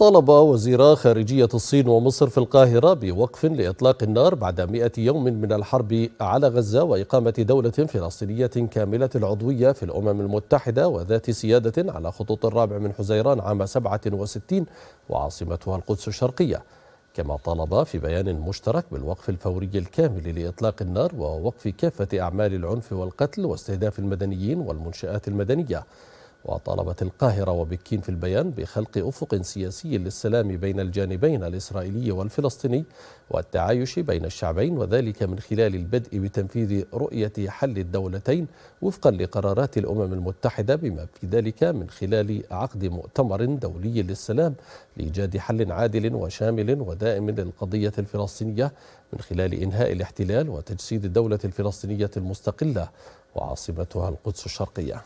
طالب وزيرا خارجية الصين ومصر في القاهرة بوقف لإطلاق النار بعد مئة يوم من الحرب على غزة وإقامة دولة فلسطينية كاملة العضوية في الأمم المتحدة وذات سيادة على خطوط الرابع من حزيران عام 67 وعاصمتها القدس الشرقية كما طالب في بيان مشترك بالوقف الفوري الكامل لإطلاق النار ووقف كافة أعمال العنف والقتل واستهداف المدنيين والمنشآت المدنية وطالبت القاهرة وبكين في البيان بخلق أفق سياسي للسلام بين الجانبين الإسرائيلي والفلسطيني والتعايش بين الشعبين وذلك من خلال البدء بتنفيذ رؤية حل الدولتين وفقا لقرارات الأمم المتحدة بما في ذلك من خلال عقد مؤتمر دولي للسلام لإيجاد حل عادل وشامل ودائم للقضية الفلسطينية من خلال إنهاء الاحتلال وتجسيد الدولة الفلسطينية المستقلة وعاصمتها القدس الشرقية